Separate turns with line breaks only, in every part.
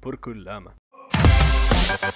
Porculama. Música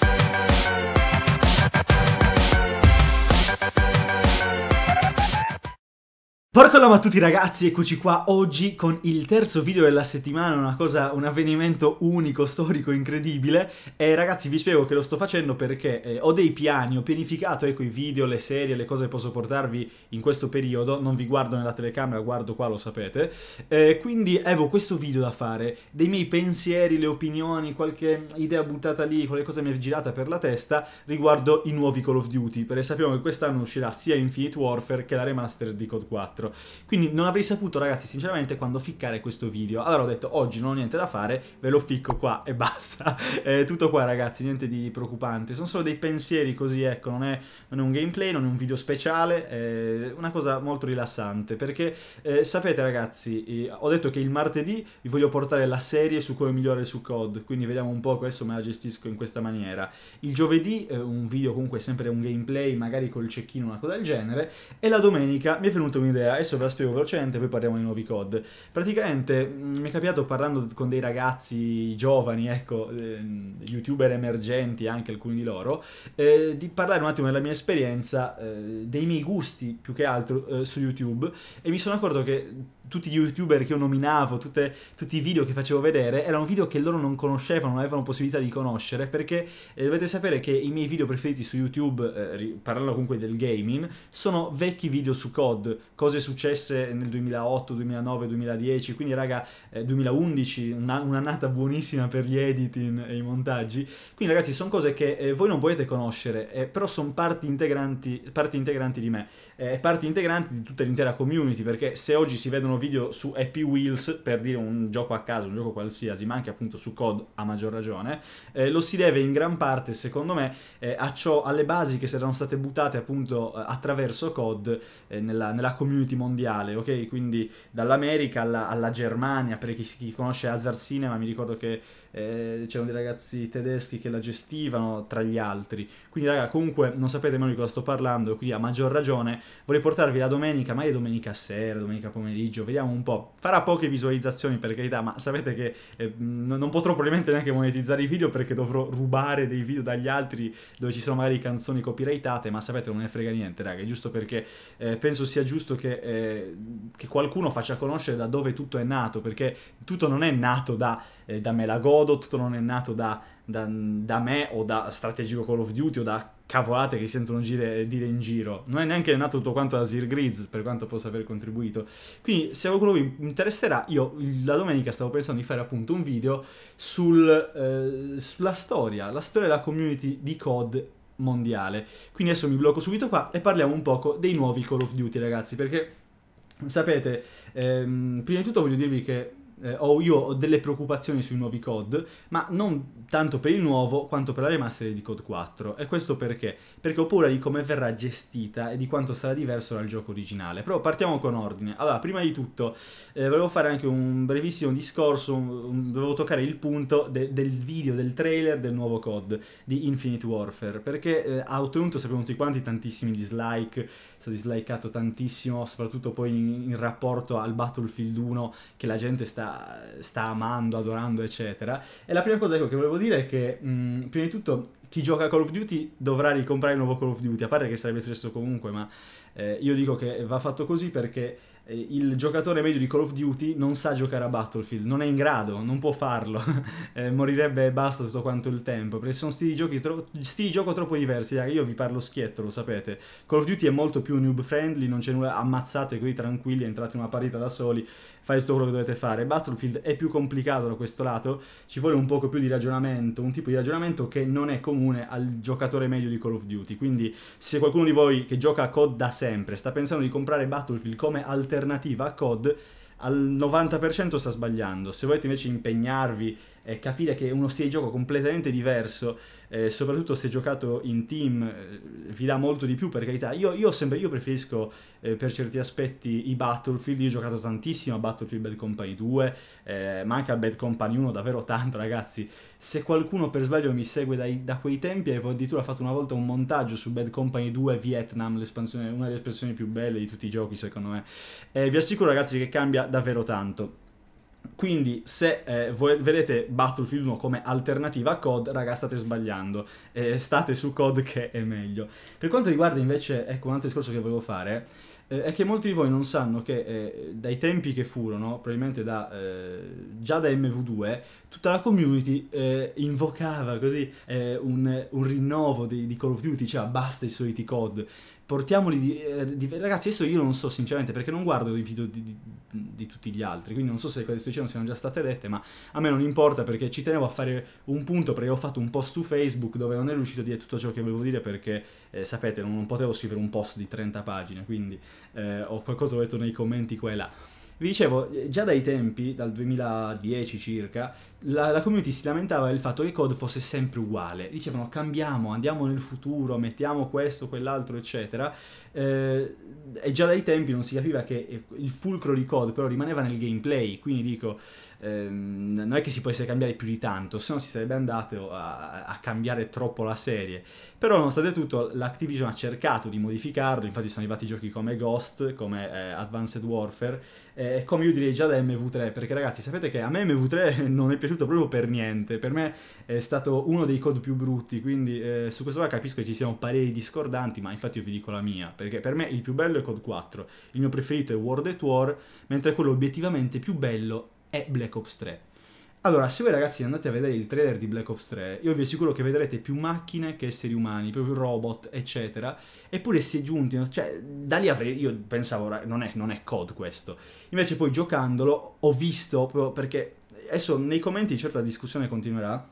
Porcola a tutti ragazzi, eccoci qua oggi con il terzo video della settimana, una cosa, un avvenimento unico, storico, incredibile e ragazzi vi spiego che lo sto facendo perché eh, ho dei piani, ho pianificato ecco i video, le serie, le cose che posso portarvi in questo periodo, non vi guardo nella telecamera, guardo qua lo sapete, eh, quindi avevo questo video da fare, dei miei pensieri, le opinioni, qualche idea buttata lì, quelle cose mi è girata per la testa riguardo i nuovi Call of Duty, perché sappiamo che quest'anno uscirà sia Infinite Warfare che la remaster di Code 4 altro. Quindi non avrei saputo, ragazzi, sinceramente, quando ficcare questo video. Allora ho detto, oggi non ho niente da fare, ve lo ficco qua e basta. È tutto qua, ragazzi, niente di preoccupante. Sono solo dei pensieri così, ecco, non è, non è un gameplay, non è un video speciale, è una cosa molto rilassante. Perché, eh, sapete, ragazzi, ho detto che il martedì vi voglio portare la serie su come migliorare su COD, quindi vediamo un po', questo, me la gestisco in questa maniera. Il giovedì eh, un video comunque sempre un gameplay, magari col cecchino, una cosa del genere, e la domenica mi è venuta un'idea adesso ve la spiego velocemente, poi parliamo di nuovi COD. Praticamente mm, mi è capitato parlando con dei ragazzi giovani, ecco, eh, youtuber emergenti, anche alcuni di loro, eh, di parlare un attimo della mia esperienza, eh, dei miei gusti più che altro eh, su YouTube e mi sono accorto che tutti gli youtuber che io nominavo, tutte, tutti i video che facevo vedere, erano video che loro non conoscevano, non avevano possibilità di conoscere, perché eh, dovete sapere che i miei video preferiti su YouTube, eh, parlando comunque del gaming, sono vecchi video su COD, cose successe nel 2008, 2009, 2010, quindi raga, eh, 2011, un'annata buonissima per gli editing e i montaggi, quindi ragazzi sono cose che eh, voi non potete conoscere, eh, però sono parti integranti, parti integranti di me, eh, parti integranti di tutta l'intera community, perché se oggi si vedono sono video su Happy Wheels, per dire un gioco a caso, un gioco qualsiasi, ma anche appunto su COD a maggior ragione, eh, lo si deve in gran parte, secondo me, eh, a ciò, alle basi che erano state buttate appunto eh, attraverso COD eh, nella, nella, community mondiale, ok? Quindi dall'America alla, alla, Germania, per chi, chi conosce Hazard Cinema, mi ricordo che eh, c'erano dei ragazzi tedeschi che la gestivano, tra gli altri. Quindi raga, comunque non sapete meno di cosa sto parlando, quindi a maggior ragione vorrei portarvi la domenica, ma è domenica sera, domenica pomeriggio, vediamo un po'. Farà poche visualizzazioni per carità, ma sapete che eh, non potrò probabilmente neanche monetizzare i video perché dovrò rubare dei video dagli altri dove ci sono magari canzoni copyrightate, ma sapete non ne frega niente, raga, è giusto perché eh, penso sia giusto che, eh, che, qualcuno faccia conoscere da dove tutto è nato, perché tutto non è nato da, eh, da me la godo, tutto non è nato da, da, da me o da strategico Call of Duty o da cavolate che si sentono gire, dire in giro. Non è neanche nato tutto quanto da Sir Grizz, per quanto possa aver contribuito. Quindi, se qualcuno vi interesserà, io la domenica stavo pensando di fare appunto un video sul, eh, sulla storia, la storia della community di COD mondiale. Quindi adesso mi blocco subito qua e parliamo un poco dei nuovi Call of Duty, ragazzi, perché sapete, ehm, prima di tutto voglio dirvi che eh, ho, io ho delle preoccupazioni sui nuovi code, ma non tanto per il nuovo quanto per la remaster di Code 4. E questo perché? Perché ho paura di come verrà gestita e di quanto sarà diverso dal gioco originale. Però partiamo con ordine. Allora, prima di tutto, eh, volevo fare anche un brevissimo discorso, un, un, dovevo toccare il punto de, del video, del trailer del nuovo code di Infinite Warfare, perché eh, ha ottenuto, sappiamo tutti quanti, tantissimi dislike, è stato dislikato tantissimo, soprattutto poi in, in rapporto al Battlefield 1, che la gente sta sta, amando, adorando, eccetera. E la prima cosa ecco, che volevo dire è che, mh, mm, prima di tutto, chi gioca a Call of Duty dovrà ricomprare il nuovo Call of Duty, a parte che sarebbe successo comunque, ma eh, io dico che va fatto così perché eh, il giocatore medio di Call of Duty non sa giocare a Battlefield, non è in grado, non può farlo, eh, morirebbe e basta tutto quanto il tempo, perché sono sti giochi tro- sti gioco troppo diversi, io vi parlo schietto, lo sapete, Call of Duty è molto più noob friendly, non c'è nulla, ammazzate così tranquilli, entrate in una partita da soli, fare tutto quello che dovete fare. Battlefield è più complicato da questo lato, ci vuole un poco più di ragionamento, un tipo di ragionamento che non è comune al giocatore medio di Call of Duty. Quindi se qualcuno di voi che gioca a COD da sempre sta pensando di comprare Battlefield come alternativa a COD, al 90% sta sbagliando. Se volete invece impegnarvi eh, capire che uno stile di gioco completamente diverso, eh, soprattutto se giocato in team, eh, vi dà molto di più per carità. Io, io, sempre, io preferisco eh, per certi aspetti i Battlefield, io ho giocato tantissimo a Battlefield Bad Company 2, eh, ma anche a Bad Company 1 davvero tanto ragazzi. Se qualcuno per sbaglio mi segue dai, da quei tempi, avevo addirittura fatto una volta un montaggio su Bad Company 2 Vietnam, una delle espansioni più belle di tutti i giochi secondo me. vi assicuro ragazzi che cambia davvero tanto. Quindi se eh, voi vedete Battlefield 1 come alternativa a COD, raga state sbagliando, eh, state su COD che è meglio. Per quanto riguarda invece, ecco un altro discorso che volevo fare, eh, è che molti di voi non sanno che eh, dai tempi che furono, probabilmente da, eh, già da MV2, tutta la community eh, invocava così un, un, rinnovo di, di Call of Duty, cioè ah, basta i soliti COD portiamoli di, eh, di, Ragazzi, adesso io non so sinceramente perché non guardo i video di, di, di tutti gli altri, quindi non so se quelle che sto siano già state dette, ma a me non importa perché ci tenevo a fare un punto perché ho fatto un post su Facebook dove non è riuscito a dire tutto ciò che volevo dire perché, eh, sapete, non, non, potevo scrivere un post di 30 pagine, quindi eh, ho qualcosa ho detto nei commenti qua e là. Vi dicevo, eh, già dai tempi, dal 2010 circa, la, la, community si lamentava del fatto che code fosse sempre uguale. Dicevano cambiamo, andiamo nel futuro, mettiamo questo, quell'altro, eccetera. Eh, e già dai tempi non si capiva che eh, il fulcro di code però rimaneva nel gameplay. Quindi dico, ehm, non è che si potesse cambiare più di tanto, se no si sarebbe andato oh, a, a, cambiare troppo la serie. Però nonostante tutto l'Activision ha cercato di modificarlo, infatti sono arrivati giochi come Ghost, come eh, Advanced Warfare, e eh, come io direi già da MV3, perché ragazzi sapete che a me MV3 non è piaciuto proprio per niente, per me è stato uno dei code più brutti, quindi eh, su questo qua capisco che ci siano pareri discordanti, ma infatti io vi dico la mia, perché per me il più bello è Code 4, il mio preferito è World at War, mentre quello obiettivamente più bello è Black Ops 3. Allora, se voi ragazzi andate a vedere il trailer di Black Ops 3, io vi assicuro che vedrete più macchine che esseri umani, proprio robot, eccetera. Eppure si è giunti, cioè, da lì avrei, io pensavo, non è, non è COD questo. Invece poi giocandolo ho visto, proprio perché adesso nei commenti certo la discussione continuerà,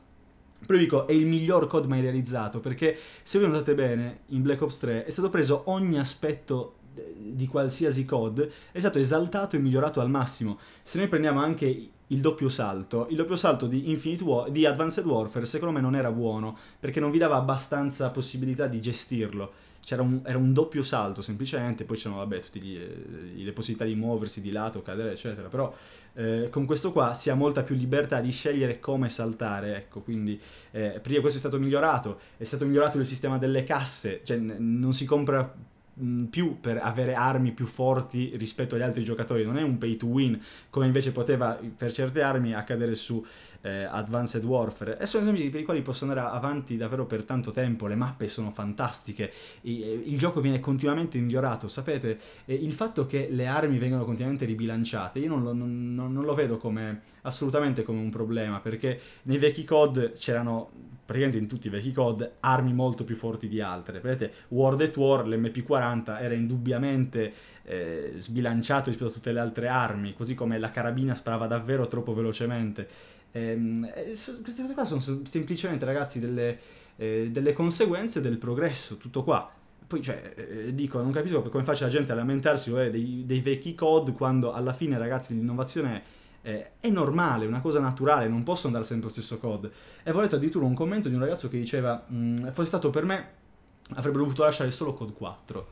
però dico, è il miglior COD mai realizzato, perché se voi notate bene, in Black Ops 3 è stato preso ogni aspetto di qualsiasi COD è stato esaltato e migliorato al massimo. Se noi prendiamo anche il doppio salto, il doppio salto di, War, di Advanced Warfare secondo me non era buono perché non vi dava abbastanza possibilità di gestirlo. Un, era un doppio salto semplicemente, poi c'erano vabbè tutte eh, le possibilità di muoversi di lato, cadere eccetera, però eh, con questo qua si ha molta più libertà di scegliere come saltare, ecco, quindi eh, prima questo è stato migliorato, è stato migliorato il sistema delle casse, cioè non si compra Mm, più per avere armi più forti rispetto agli altri giocatori, non è un pay to win come invece poteva per certe armi accadere su eh, Advanced Warfare e sono esempi per i quali posso andare avanti davvero per tanto tempo, le mappe sono fantastiche, I, eh, il gioco viene continuamente migliorato, sapete, il fatto che le armi vengano continuamente ribilanciate, io non lo, non, non lo vedo come assolutamente come un problema, perché nei vecchi COD c'erano, praticamente in tutti i vecchi COD, armi molto più forti di altre, vedete, World at War, l'MP40 era indubbiamente eh, sbilanciato rispetto a tutte le altre armi, così come la carabina sparava davvero troppo velocemente, Ehm, eh, queste cose qua sono semplicemente, ragazzi, delle, eh, delle conseguenze del progresso, tutto qua. Poi, cioè, eh, eh dico, non capisco come faccia la gente a lamentarsi dei, dei, vecchi code quando alla fine, ragazzi, l'innovazione è normale, una cosa naturale, non possono andare sempre lo stesso code. E avevo letto addirittura un commento di un ragazzo che diceva, mm, fosse stato per me, avrebbero dovuto lasciare solo code 4.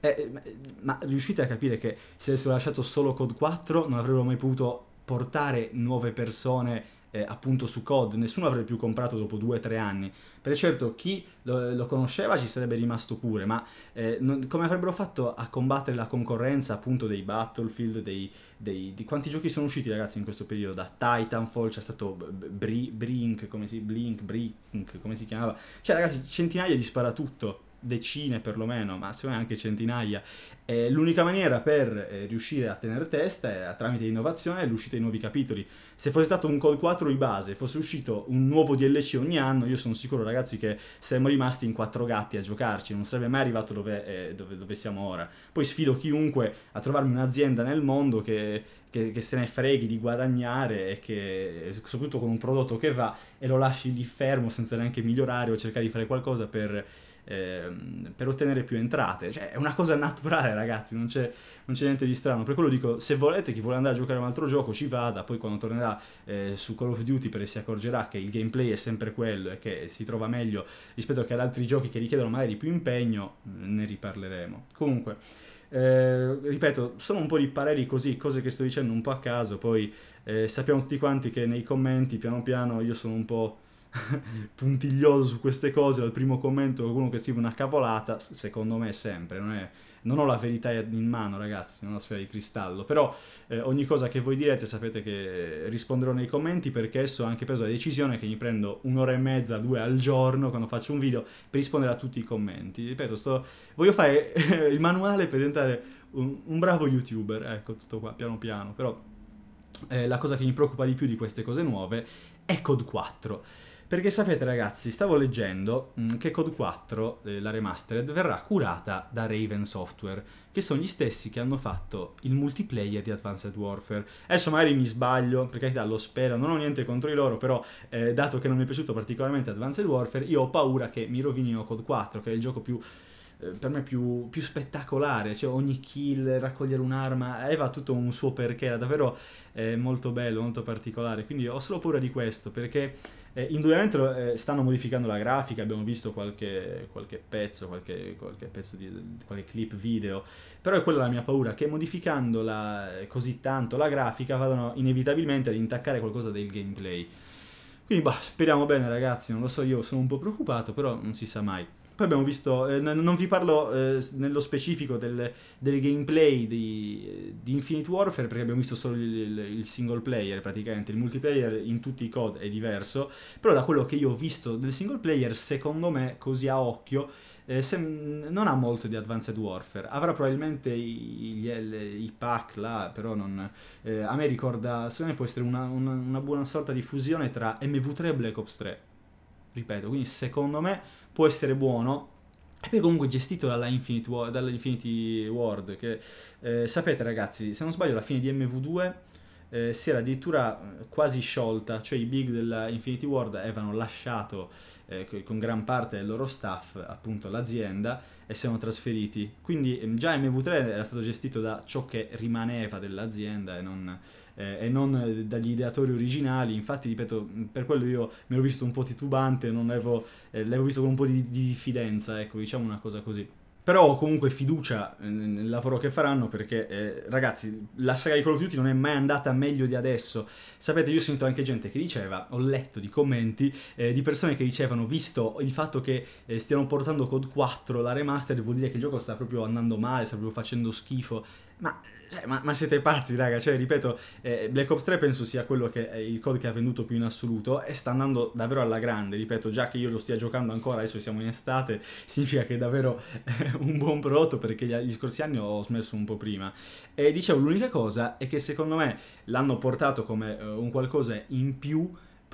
Eh, eh ma riuscite a capire che se avessero lasciato solo Code 4 non avrebbero mai potuto portare nuove persone eh, appunto su COD, nessuno avrebbe più comprato dopo 2-3 anni. Per certo chi lo, lo, conosceva ci sarebbe rimasto pure, ma eh, non, come avrebbero fatto a combattere la concorrenza appunto dei Battlefield, dei, dei, di quanti giochi sono usciti ragazzi in questo periodo? Da Titanfall c'è stato Brink, come si, Blink, Brink, come si chiamava? Cioè ragazzi centinaia di sparatutto decine perlomeno, ma secondo me anche centinaia. Eh, l'unica maniera per eh, riuscire a tenere testa è, eh, tramite innovazione è l'uscita di nuovi capitoli. Se fosse stato un Call 4 di base, fosse uscito un nuovo DLC ogni anno, io sono sicuro ragazzi che saremmo rimasti in quattro gatti a giocarci, non sarebbe mai arrivato dove, eh, dove, dove siamo ora. Poi sfido chiunque a trovarmi un'azienda nel mondo che, che, che, se ne freghi di guadagnare e che soprattutto con un prodotto che va e lo lasci lì fermo senza neanche migliorare o cercare di fare qualcosa per Ehm, per ottenere più entrate. Cioè, è una cosa naturale, ragazzi, non c'è, niente di strano. Per quello dico, se volete, chi vuole andare a giocare un altro gioco ci vada, poi quando tornerà eh, su Call of Duty per si accorgerà che il gameplay è sempre quello e che si trova meglio rispetto che ad altri giochi che richiedono magari più impegno, mm, ne riparleremo. Comunque... Eh, ripeto, sono un po' di pareri così, cose che sto dicendo un po' a caso, poi eh, sappiamo tutti quanti che nei commenti piano piano io sono un po' puntiglioso su queste cose, al primo commento qualcuno che scrive una cavolata, secondo me sempre, non, è, non ho la verità in mano ragazzi, non ho la sfera di cristallo, però eh, ogni cosa che voi direte sapete che risponderò nei commenti perché adesso ho anche preso la decisione che mi prendo un'ora e mezza, due al giorno quando faccio un video per rispondere a tutti i commenti, ripeto, sto... voglio fare eh, il manuale per diventare un, un bravo youtuber, ecco tutto qua piano piano, però... Eh, la cosa che mi preoccupa di più di queste cose nuove è Code 4. Perché sapete ragazzi, stavo leggendo mm, che Code 4, eh, la remastered, verrà curata da Raven Software, che sono gli stessi che hanno fatto il multiplayer di Advanced Warfare. Adesso magari mi sbaglio, per carità lo spero, non ho niente contro di loro, però eh, dato che non mi è piaciuto particolarmente Advanced Warfare, io ho paura che mi rovinino Code 4, che è il gioco più eh, per me più, più, spettacolare, cioè ogni kill, raccogliere un'arma, aveva tutto un suo perché, era davvero eh, molto bello, molto particolare, quindi ho solo paura di questo, perché eh, indubbiamente eh, stanno modificando la grafica, abbiamo visto qualche, qualche pezzo, qualche, qualche, pezzo di qualche clip video, però è quella la mia paura, che modificando la, eh, così tanto la grafica vadano inevitabilmente ad intaccare qualcosa del gameplay. Quindi bah, speriamo bene ragazzi, non lo so, io sono un po' preoccupato, però non si sa mai. Poi abbiamo visto, eh, non vi parlo eh, nello specifico del, del gameplay di, di, Infinite Warfare perché abbiamo visto solo il, il, il, single player praticamente, il multiplayer in tutti i code è diverso, però da quello che io ho visto del single player secondo me così a occhio eh, se, non ha molto di Advanced Warfare, avrà probabilmente i, gli, i pack là, però non, eh, a me ricorda, secondo me può essere una, una, una buona sorta di fusione tra MV3 e Black Ops 3, ripeto, quindi secondo me può essere buono, e poi comunque gestito dalla Infinity, War, dalla Infinity Ward, che eh, sapete ragazzi, se non sbaglio alla fine di MV2 eh, si era addirittura eh, quasi sciolta, cioè i big della Infinity Ward avevano lasciato eh, con gran parte del loro staff appunto l'azienda e si erano trasferiti. Quindi ehm, già MV3 era stato gestito da ciò che rimaneva dell'azienda e non eh, e non eh, dagli ideatori originali. Infatti, ripeto, per quello io mi ero visto un po' titubante, non avevo, eh, l'avevo visto con un po' di, di diffidenza, ecco, diciamo una cosa così. Però ho comunque fiducia eh, nel lavoro che faranno perché, eh, ragazzi, la saga di Call of Duty non è mai andata meglio di adesso. Sapete, io ho sentito anche gente che diceva, ho letto di commenti, eh, di persone che dicevano, visto il fatto che eh, stiano portando Code 4, la remastered, vuol dire che il gioco sta proprio andando male, sta proprio facendo schifo. Ma, eh, ma, ma, siete pazzi, raga. Cioè, ripeto, eh, Black Ops 3 penso sia quello che è il code che ha venduto più in assoluto e sta andando davvero alla grande. Ripeto, già che io lo stia giocando ancora, adesso siamo in estate, significa che è davvero eh, un buon prodotto perché gli, gli, scorsi anni ho smesso un po' prima. E dicevo, l'unica cosa è che secondo me l'hanno portato come eh, un qualcosa in più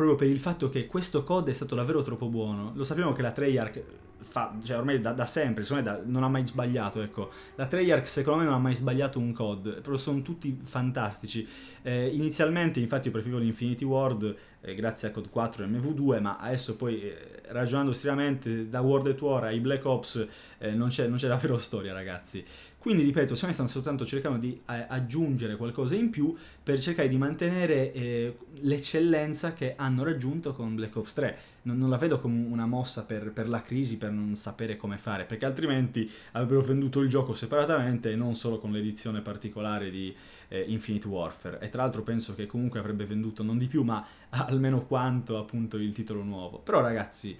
proprio per il fatto che questo code è stato davvero troppo buono. Lo sappiamo che la Treyarch fa, cioè ormai da, da sempre, secondo me da, non ha mai sbagliato, ecco. La Treyarch secondo me non ha mai sbagliato un code, proprio sono tutti fantastici. Eh, inizialmente infatti io preferivo l'Infinity World eh, grazie a Code 4 e MV2, ma adesso poi eh, ragionando seriamente da World at War ai Black Ops eh, non c'è davvero storia ragazzi. Quindi, ripeto, se noi stanno soltanto cercando di eh, aggiungere qualcosa in più per cercare di mantenere eh, l'eccellenza che hanno raggiunto con Black Ops 3. Non, non la vedo come una mossa per, per, la crisi, per non sapere come fare, perché altrimenti avrebbero venduto il gioco separatamente e non solo con l'edizione particolare di eh, Infinite Warfare. E tra l'altro penso che comunque avrebbe venduto non di più, ma almeno quanto appunto il titolo nuovo. Però ragazzi...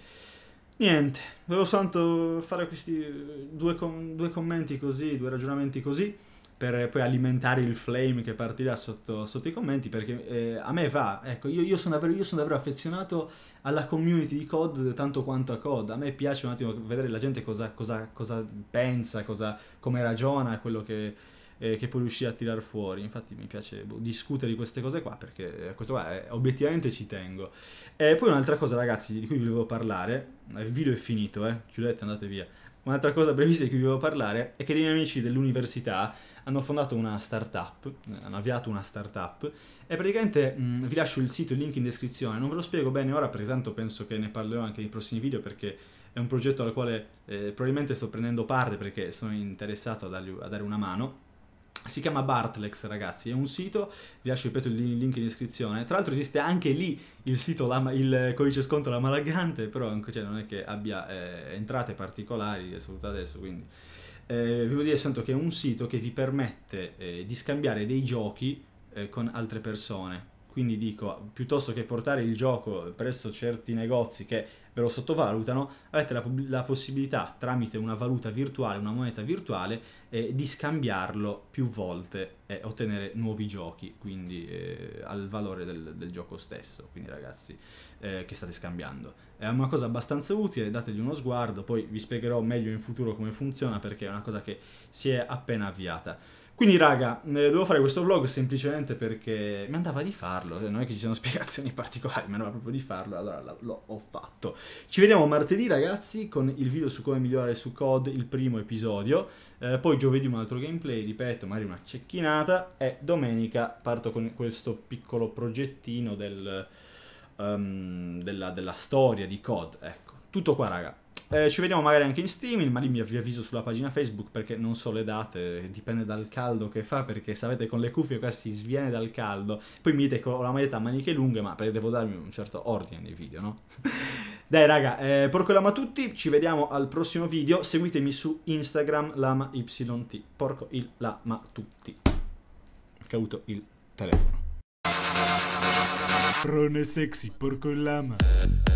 Niente, volevo soltanto fare questi eh, due, com due, commenti così, due ragionamenti così, per poi alimentare il flame che partirà sotto, sotto i commenti, perché eh, a me va, ecco, io, io, sono davvero, io, sono davvero, affezionato alla community di COD tanto quanto a COD, a me piace un attimo vedere la gente cosa, cosa, cosa pensa, cosa, come ragiona, quello che eh, che puoi riuscire a tirar fuori. Infatti mi piace boh, discutere di queste cose qua perché eh, questo qua è, eh, obiettivamente ci tengo. E poi un'altra cosa ragazzi di cui vi volevo parlare, eh, il video è finito, eh, chiudete, andate via. Un'altra cosa brevissima di cui vi volevo parlare è che dei miei amici dell'università hanno fondato una startup, hanno avviato una startup e praticamente mh, vi lascio il sito, il link in descrizione, non ve lo spiego bene ora perché tanto penso che ne parlerò anche nei prossimi video perché è un progetto al quale eh, probabilmente sto prendendo parte perché sono interessato a, dargli, a dare una mano si chiama Bartlex, ragazzi, è un sito, vi lascio ripeto il link in descrizione. Tra l'altro esiste anche lì il sito, la, il codice sconto La Malagante, però cioè, non è che abbia eh, entrate particolari, è adesso, quindi... Eh, vi voglio dire soltanto che è un sito che vi permette eh, di scambiare dei giochi eh, con altre persone quindi dico, piuttosto che portare il gioco presso certi negozi che ve lo sottovalutano, avete la, la possibilità tramite una valuta virtuale, una moneta virtuale, eh, di scambiarlo più volte e ottenere nuovi giochi, quindi eh, al valore del, del, gioco stesso, quindi ragazzi eh, che state scambiando. È una cosa abbastanza utile, dategli uno sguardo, poi vi spiegherò meglio in futuro come funziona perché è una cosa che si è appena avviata. Quindi raga, eh, devo fare questo vlog semplicemente perché mi andava di farlo, eh, non è che ci siano spiegazioni particolari, mi andava proprio di farlo, allora l'ho fatto. Ci vediamo martedì ragazzi con il video su come migliorare su COD, il primo episodio, eh, poi giovedì un altro gameplay, ripeto, magari una cecchinata e domenica parto con questo piccolo progettino del, um, della, della storia di COD, ecco. Tutto qua raga. Eh, ci vediamo magari anche in streaming, ma lì mi avviso sulla pagina Facebook perché non so le date, dipende dal caldo che fa, perché sapete con le cuffie qua si sviene dal caldo. Poi mi dite con la maglietta a maniche lunghe, ma perché devo darmi un certo ordine nei video, no? Dai raga, eh, porco lama a tutti, ci vediamo al prossimo video, seguitemi su Instagram lama yt, porco il lama tutti. Cauto il telefono. Rone sexy, porco il lama.